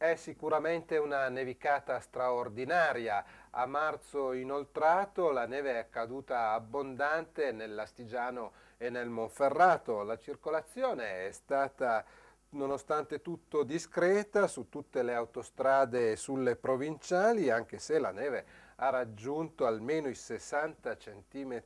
È sicuramente una nevicata straordinaria. A marzo inoltrato la neve è caduta abbondante nell'Astigiano e nel Monferrato. La circolazione è stata nonostante tutto discreta su tutte le autostrade e sulle provinciali, anche se la neve ha raggiunto almeno i 60 cm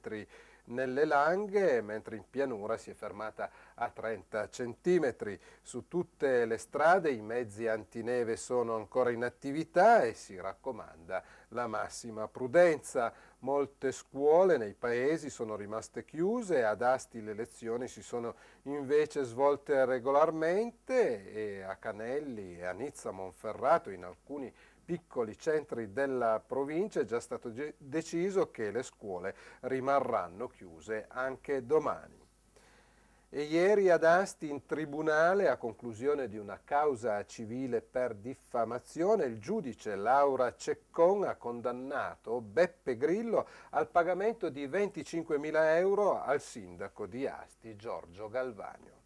nelle langhe, mentre in pianura si è fermata a 30 cm. Su tutte le strade i mezzi antineve sono ancora in attività e si raccomanda la massima prudenza. Molte scuole nei paesi sono rimaste chiuse ad Asti le lezioni si sono invece svolte regolarmente e a Canelli e a Nizza Monferrato in alcuni piccoli centri della provincia è già stato deciso che le scuole rimarranno chiuse anche domani e ieri ad Asti in tribunale, a conclusione di una causa civile per diffamazione, il giudice Laura Ceccon ha condannato Beppe Grillo al pagamento di 25.000 euro al sindaco di Asti, Giorgio Galvagno.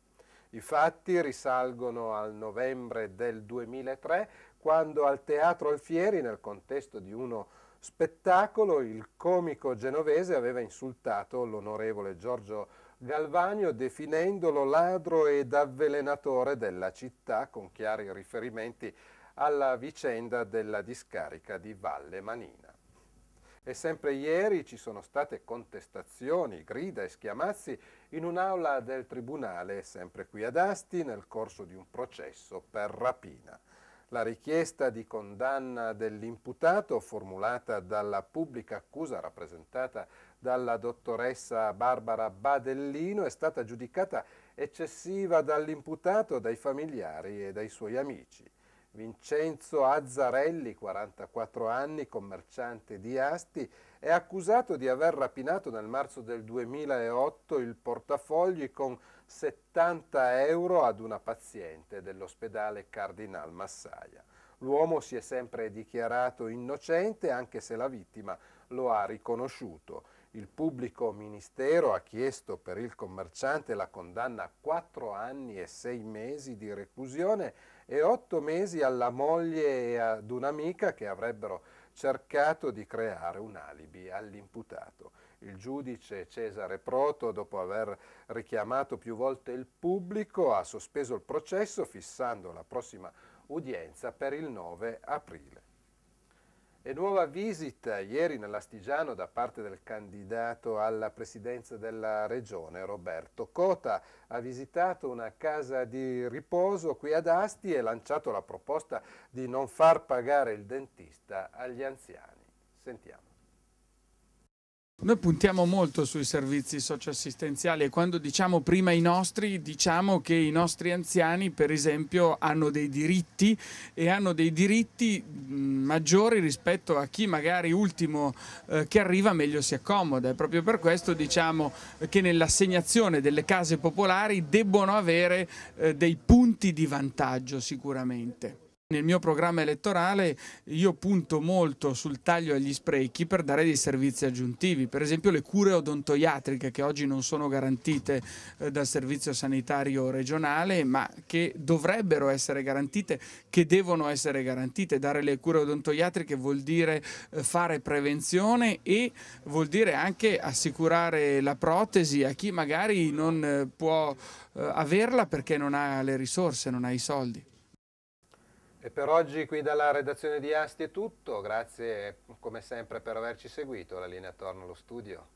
I fatti risalgono al novembre del 2003, quando al Teatro Alfieri, nel contesto di uno spettacolo, il comico genovese aveva insultato l'onorevole Giorgio Galvagno Galvanio definendolo ladro ed avvelenatore della città con chiari riferimenti alla vicenda della discarica di Valle Manina. E sempre ieri ci sono state contestazioni, grida e schiamazzi in un'aula del Tribunale, sempre qui ad Asti, nel corso di un processo per rapina. La richiesta di condanna dell'imputato, formulata dalla pubblica accusa rappresentata dalla dottoressa Barbara Badellino, è stata giudicata eccessiva dall'imputato, dai familiari e dai suoi amici. Vincenzo Azzarelli, 44 anni, commerciante di asti, è accusato di aver rapinato nel marzo del 2008 il portafogli con 70 euro ad una paziente dell'ospedale Cardinal Massaia. L'uomo si è sempre dichiarato innocente anche se la vittima lo ha riconosciuto. Il pubblico ministero ha chiesto per il commerciante la condanna a 4 anni e 6 mesi di reclusione e 8 mesi alla moglie e ad un'amica che avrebbero cercato di creare un alibi all'imputato. Il giudice Cesare Proto, dopo aver richiamato più volte il pubblico, ha sospeso il processo fissando la prossima udienza per il 9 aprile. E nuova visita ieri nell'Astigiano da parte del candidato alla presidenza della regione Roberto Cota. Ha visitato una casa di riposo qui ad Asti e lanciato la proposta di non far pagare il dentista agli anziani. Sentiamo. Noi puntiamo molto sui servizi socioassistenziali e quando diciamo prima i nostri, diciamo che i nostri anziani, per esempio, hanno dei diritti e hanno dei diritti mm, maggiori rispetto a chi magari ultimo eh, che arriva meglio si accomoda. E proprio per questo diciamo che nell'assegnazione delle case popolari debbono avere eh, dei punti di vantaggio sicuramente. Nel mio programma elettorale io punto molto sul taglio agli sprechi per dare dei servizi aggiuntivi, per esempio le cure odontoiatriche che oggi non sono garantite eh, dal servizio sanitario regionale ma che dovrebbero essere garantite, che devono essere garantite. Dare le cure odontoiatriche vuol dire eh, fare prevenzione e vuol dire anche assicurare la protesi a chi magari non eh, può averla perché non ha le risorse, non ha i soldi. E per oggi qui dalla redazione di Asti è tutto, grazie come sempre per averci seguito, la linea torna allo studio.